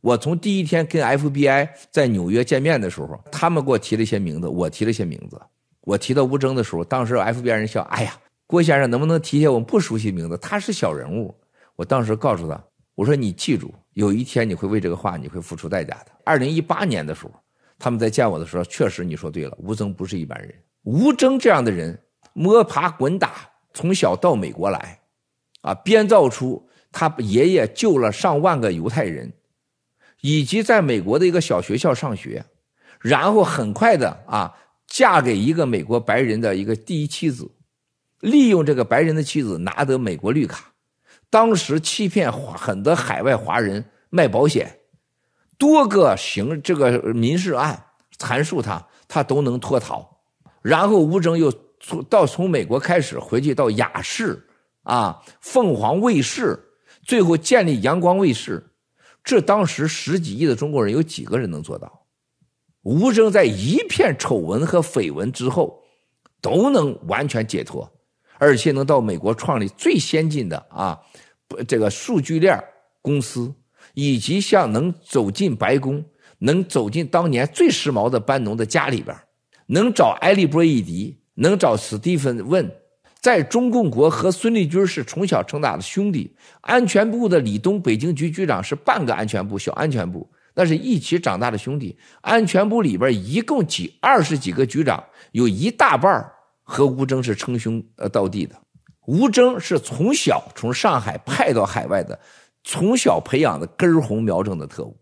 我从第一天跟 FBI 在纽约见面的时候，他们给我提了一些名字，我提了一些名字。我提到吴征的时候，当时 FBI 人笑，哎呀，郭先生能不能提一下我们不熟悉名字？他是小人物。我当时告诉他，我说你记住，有一天你会为这个话你会付出代价的。二零一八年的时候，他们在见我的时候，确实你说对了，吴征不是一般人。吴征这样的人，摸爬滚打，从小到美国来，啊，编造出他爷爷救了上万个犹太人。以及在美国的一个小学校上学，然后很快的啊，嫁给一个美国白人的一个第一妻子，利用这个白人的妻子拿得美国绿卡，当时欺骗很多海外华人卖保险，多个刑这个民事案，缠述他，他都能脱逃，然后吴征又从到从美国开始回去到亚视啊，凤凰卫视，最后建立阳光卫视。这当时十几亿的中国人有几个人能做到？吴征在一片丑闻和绯闻之后，都能完全解脱，而且能到美国创立最先进的啊，这个数据链公司，以及像能走进白宫，能走进当年最时髦的班农的家里边能找埃利波伊迪，能找史蒂芬问。在中共国和孙立军是从小成大的兄弟，安全部的李东北京局局长是半个安全部小安全部，那是一起长大的兄弟。安全部里边一共几二十几个局长，有一大半和吴征是称兄呃道弟的。吴征是从小从上海派到海外的，从小培养的根红苗正的特务。